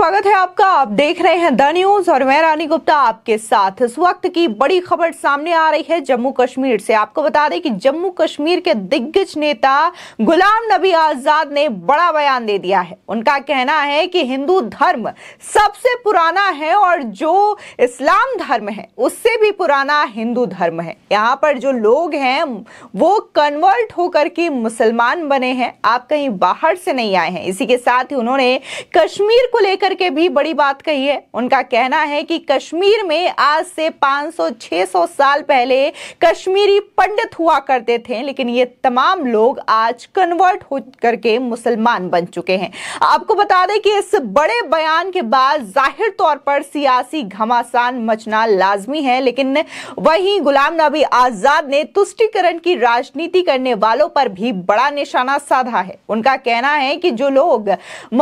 स्वागत है आपका आप देख रहे हैं द न्यूज और मैं रानी गुप्ता आपके साथ इस वक्त की बड़ी खबर सामने आ रही है जम्मू कश्मीर से आपको बता दें कि जम्मू कश्मीर के दिग्गज नेता गुलाम नबी आजाद ने बड़ा बयान दे दिया है उनका कहना है कि हिंदू धर्म सबसे पुराना है और जो इस्लाम धर्म है उससे भी पुराना हिंदू धर्म है यहाँ पर जो लोग हैं वो कन्वर्ट होकर के मुसलमान बने हैं आप कहीं बाहर से नहीं आए हैं इसी के साथ ही उन्होंने कश्मीर को लेकर करके भी बड़ी बात कही है उनका कहना है कि कश्मीर में आज से 500-600 साल पहले कश्मीरी पंडित हुआ करते थे लेकिन ये तमाम लोग आज कन्वर्ट हो करके मुसलमान बन चुके हैं आपको बता दें कि इस बड़े बयान के बाद जाहिर तौर पर सियासी घमासान मचना लाजमी है लेकिन वही गुलाम नबी आजाद ने तुष्टिकरण की राजनीति करने वालों पर भी बड़ा निशाना साधा है उनका कहना है कि जो लोग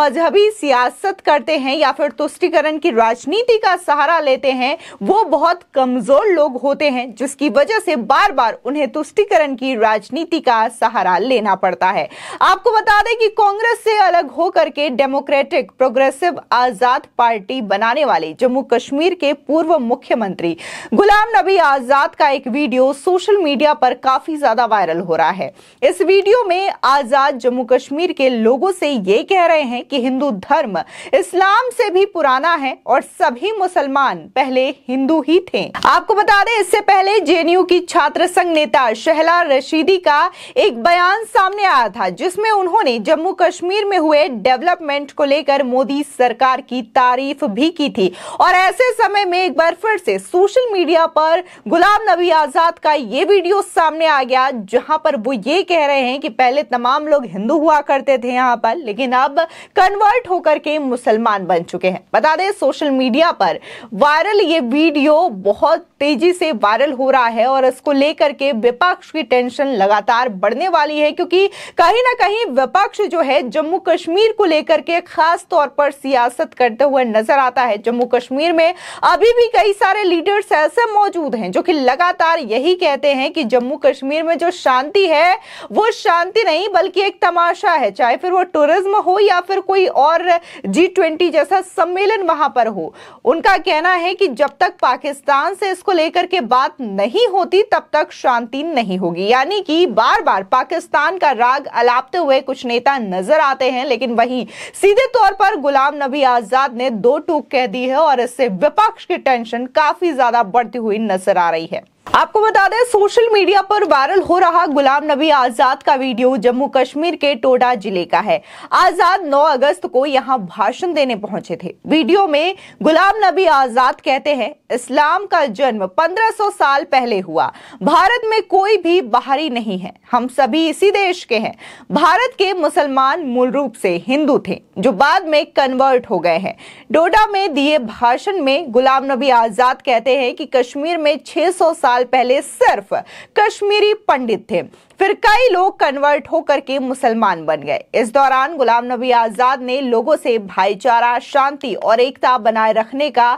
मजहबी सियासत करते हैं या फिर तुष्टिकरण की राजनीति का सहारा लेते हैं वो बहुत कमजोर लोग होते हैं जिसकी वजह से बार बार उन्हें तुष्टिकरण की राजनीति का सहारा लेना पड़ता है आपको बता दें कि कांग्रेस से अलग होकर के डेमोक्रेटिक प्रोग्रेसिव आजाद पार्टी बनाने वाले जम्मू कश्मीर के पूर्व मुख्यमंत्री गुलाम नबी आजाद का एक वीडियो सोशल मीडिया पर काफी ज्यादा वायरल हो रहा है इस वीडियो में आजाद जम्मू कश्मीर के लोगों से ये कह रहे हैं कि हिंदू धर्म इस्लाम इस्लाम से भी पुराना है और सभी मुसलमान पहले हिंदू ही थे आपको बता दें इससे पहले जेएनयू की छात्र संघ नेता शहला रशीदी का एक बयान सामने आया था जिसमें उन्होंने जम्मू कश्मीर में हुए डेवलपमेंट को लेकर मोदी सरकार की तारीफ भी की थी और ऐसे समय में एक बार फिर से सोशल मीडिया पर गुलाम नबी आजाद का ये वीडियो सामने आ गया जहां पर वो ये कह रहे हैं कि पहले तमाम लोग हिंदू हुआ करते थे यहाँ पर लेकिन अब कन्वर्ट होकर के मुसलमान मेहमान बन चुके हैं बता दें सोशल मीडिया पर वायरल ये वीडियो बहुत तेजी से वायरल हो रहा है और इसको लेकर के विपक्ष की टेंशन लगातार बढ़ने वाली है क्योंकि कहीं ना कहीं विपक्ष जो है जम्मू कश्मीर को लेकर के खास तौर पर सियासत करते हुए नजर आता है जम्मू कश्मीर में अभी भी कई सारे लीडर्स ऐसे मौजूद हैं जो कि लगातार यही कहते हैं कि जम्मू कश्मीर में जो शांति है वो शांति नहीं बल्कि एक तमाशा है चाहे फिर वो टूरिज्म हो या फिर कोई और जी ट्वेंटी G20 जैसा सम्मेलन वहां पर हो उनका कहना है कि जब तक पाकिस्तान से इसको लेकर के बात नहीं होती तब तक शांति नहीं होगी यानी कि बार बार पाकिस्तान का राग अलापते हुए कुछ नेता नजर आते हैं लेकिन वहीं सीधे तौर पर गुलाम नबी आजाद ने दो टूक कह दी है और इससे विपक्ष की टेंशन काफी ज्यादा बढ़ती हुई नजर आ रही है आपको बता दें सोशल मीडिया पर वायरल हो रहा गुलाम नबी आजाद का वीडियो जम्मू कश्मीर के टोडा जिले का है आजाद 9 अगस्त को यहां भाषण देने पहुंचे थे वीडियो में गुलाम नबी आजाद कहते हैं इस्लाम का जन्म 1500 साल पहले हुआ भारत में कोई भी बाहरी नहीं है हम सभी इसी देश के हैं भारत के मुसलमान मूल रूप से हिंदू थे जो बाद में कन्वर्ट हो गए हैं डोडा में दिए भाषण में गुलाम नबी आजाद कहते हैं कि कश्मीर में 600 साल पहले सिर्फ कश्मीरी पंडित थे फिर कई लोग कन्वर्ट होकर के मुसलमान बन गए इस दौरान गुलाम नबी आजाद ने लोगों से भाईचारा शांति और एकता बनाए रखने का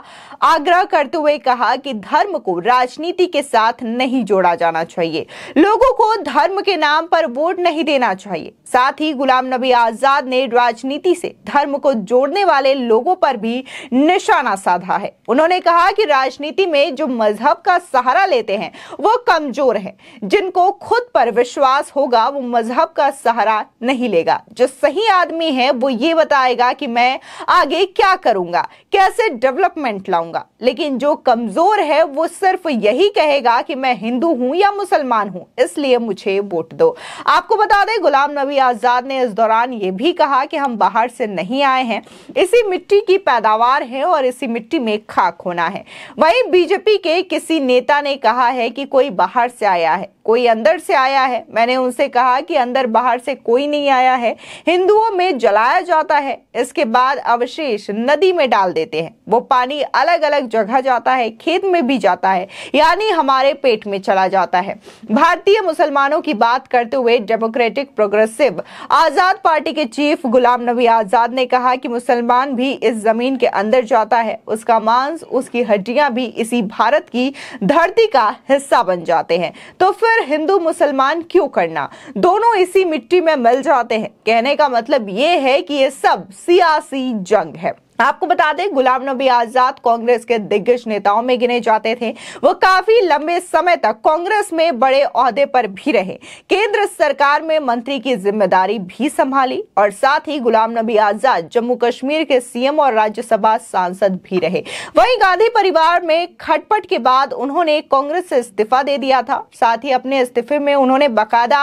आग्रह करते हुए कहा कि धर्म को राजनीति के साथ नहीं जोड़ा जाना चाहिए लोगों को धर्म के नाम पर वोट नहीं देना चाहिए साथ ही गुलाम नबी आजाद ने राजनीति से धर्म को जोड़ने वाले लोगों पर भी निशाना साधा है उन्होंने कहा कि राजनीति में जो मजहब का सहारा लेते लेते हैं वो कमजोर है जिनको खुद पर विश्वास होगा वो मजहब का सहारा नहीं लेगा जो सही आदमी है वो ये बताएगा कि मैं आगे क्या करूंगा कैसे डेवलपमेंट लाऊंगा लेकिन जो कमजोर है वो सिर्फ यही कहेगा कि मैं हिंदू हूं या मुसलमान हूं इसलिए मुझे वोट दो आपको बता दें गुलाम नबी आजाद ने इस दौरान ये भी कहा कि हम बाहर से नहीं आए हैं इसी मिट्टी की पैदावार है और इसी मिट्टी में खाक होना है वहीं बीजेपी के किसी नेता ने कहा रहा है कि कोई बाहर से आया है कोई अंदर से आया है मैंने उनसे कहा कि अंदर बाहर से कोई नहीं आया है हिंदुओं में जलाया जाता है इसके बाद अवशेष नदी में डाल देते हैं वो पानी अलग अलग जगह जाता है खेत में भी जाता है यानी हमारे पेट में चला जाता है भारतीय मुसलमानों की बात करते हुए डेमोक्रेटिक प्रोग्रेसिव आजाद पार्टी के चीफ गुलाम नबी आजाद ने कहा कि मुसलमान भी इस जमीन के अंदर जाता है उसका मांस उसकी हड्डियां भी इसी भारत की धरती का हिस्सा बन जाते हैं तो फिर पर हिंदू मुसलमान क्यों करना दोनों इसी मिट्टी में मिल जाते हैं कहने का मतलब ये है कि ये सब सियासी जंग है आपको बता दें गुलाम नबी आजाद कांग्रेस के दिग्गज नेताओं में गिने जाते थे वो काफी लंबे समय तक कांग्रेस में बड़े औहदे पर भी रहे केंद्र सरकार में मंत्री की जिम्मेदारी भी संभाली और साथ ही गुलाम नबी आजाद जम्मू कश्मीर के सीएम और राज्यसभा सांसद भी रहे वहीं गांधी परिवार में खटपट के बाद उन्होंने कांग्रेस से इस्तीफा दे दिया था साथ ही अपने इस्तीफे में उन्होंने बकायदा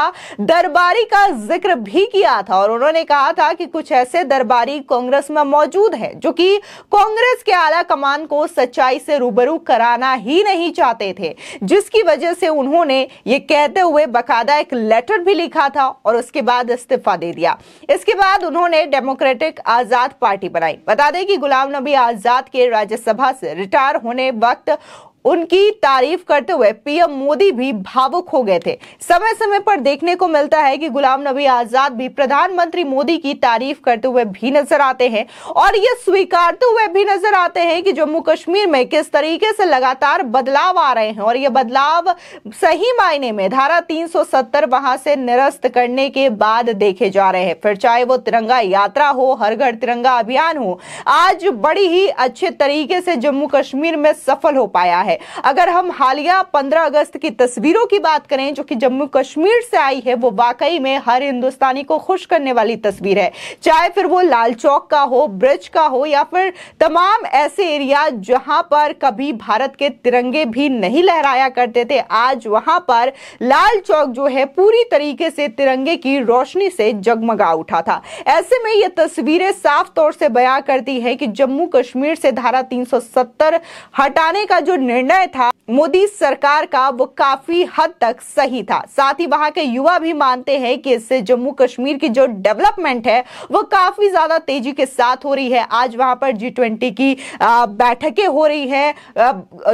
दरबारी का जिक्र भी किया था और उन्होंने कहा था कि कुछ ऐसे दरबारी कांग्रेस में मौजूद है जो क्योंकि कांग्रेस के आला कमान को सच्चाई से रूबरू कराना ही नहीं चाहते थे जिसकी वजह से उन्होंने ये कहते हुए बकायदा एक लेटर भी लिखा था और उसके बाद इस्तीफा दे दिया इसके बाद उन्होंने डेमोक्रेटिक आजाद पार्टी बनाई बता दें कि गुलाम नबी आजाद के राज्यसभा से रिटायर होने वक्त उनकी तारीफ करते हुए पीएम मोदी भी भावुक हो गए थे समय समय पर देखने को मिलता है कि गुलाम नबी आजाद भी प्रधानमंत्री मोदी की तारीफ करते हुए भी नजर आते हैं और ये स्वीकारते हुए भी नजर आते हैं कि जम्मू कश्मीर में किस तरीके से लगातार बदलाव आ रहे हैं और ये बदलाव सही मायने में धारा तीन वहां से निरस्त करने के बाद देखे जा रहे हैं फिर चाहे वो तिरंगा यात्रा हो हर घर तिरंगा अभियान हो आज बड़ी ही अच्छे तरीके से जम्मू कश्मीर में सफल हो पाया है अगर हम हालिया पंद्रह अगस्त की तस्वीरों की बात करें जो कि जम्मू कश्मीर से आई है वो वाकई में हर हिंदुस्तानी को खुश करने वाली तस्वीर है चाहे फिर वो लाल चौक का हो ब्रिज का हो या फिर तमाम ऐसे एरिया जहां पर कभी भारत के तिरंगे भी नहीं लहराया करते थे आज वहां पर लाल चौक जो है पूरी तरीके से तिरंगे की रोशनी से जगमगा उठा था ऐसे में ये तस्वीरें साफ तौर से बयां करती है कि जम्मू कश्मीर से धारा 370 हटाने का जो निर्णय निर्णय था मोदी सरकार का वो काफी हद तक सही था साथ ही वहां के युवा भी मानते हैं कि इससे जम्मू कश्मीर की जो डेवलपमेंट है वो काफी ज्यादा तेजी के साथ हो रही है आज वहां पर जी ट्वेंटी की बैठकें हो रही है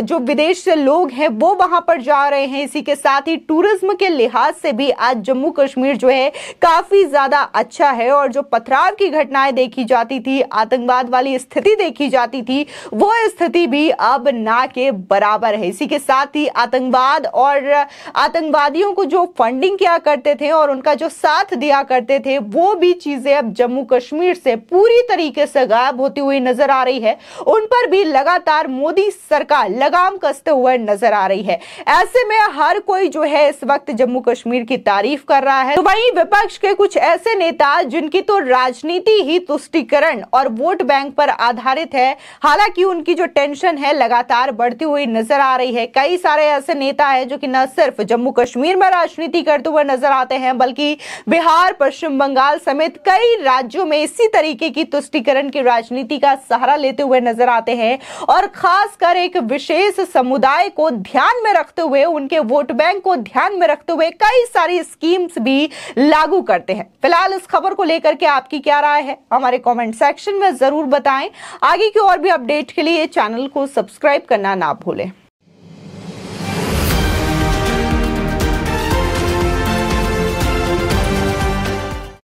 जो विदेश से लोग हैं वो वहां पर जा रहे हैं इसी के साथ ही टूरिज्म के लिहाज से भी आज जम्मू कश्मीर जो है काफी ज्यादा अच्छा है और जो पथराव की घटनाएं देखी जाती थी आतंकवाद वाली स्थिति देखी जाती थी वो स्थिति भी अब ना के बराबर है इसी के साथ ही आतंकवाद और आतंकवादियों को जो फंडिंग किया करते थे और उनका जो साथ दिया करते थे वो भी चीज़ें अब जम्मू कश्मीर से पूरी तरीके से गायब होती हुई नजर आ रही है उन पर भी लगातार मोदी सरकार लगाम कसते हुए नजर आ रही है ऐसे में हर कोई जो है इस वक्त जम्मू कश्मीर की तारीफ कर रहा है तो वहीं विपक्ष के कुछ ऐसे नेता जिनकी तो राजनीति ही तुष्टिकरण और वोट बैंक पर आधारित है हालांकि उनकी जो टेंशन है लगातार बढ़ती हुई हुई नजर आ रही है कई सारे ऐसे नेता हैं जो कि न सिर्फ जम्मू कश्मीर में राजनीति करते हुए नजर आते हैं बल्कि बिहार पश्चिम बंगाल समेत कई राज्यों में इसी तरीके की तुष्टिकरण की राजनीति का सहारा लेते हुए नजर आते हैं और खासकर एक विशेष समुदाय को ध्यान में रखते हुए उनके वोट बैंक को ध्यान में रखते हुए कई सारी स्कीम्स भी लागू करते हैं फिलहाल इस खबर को लेकर के आपकी क्या राय है हमारे कमेंट सेक्शन में जरूर बताएं आगे की और भी अपडेट के लिए चैनल को सब्सक्राइब करना ना भूलें Tuli.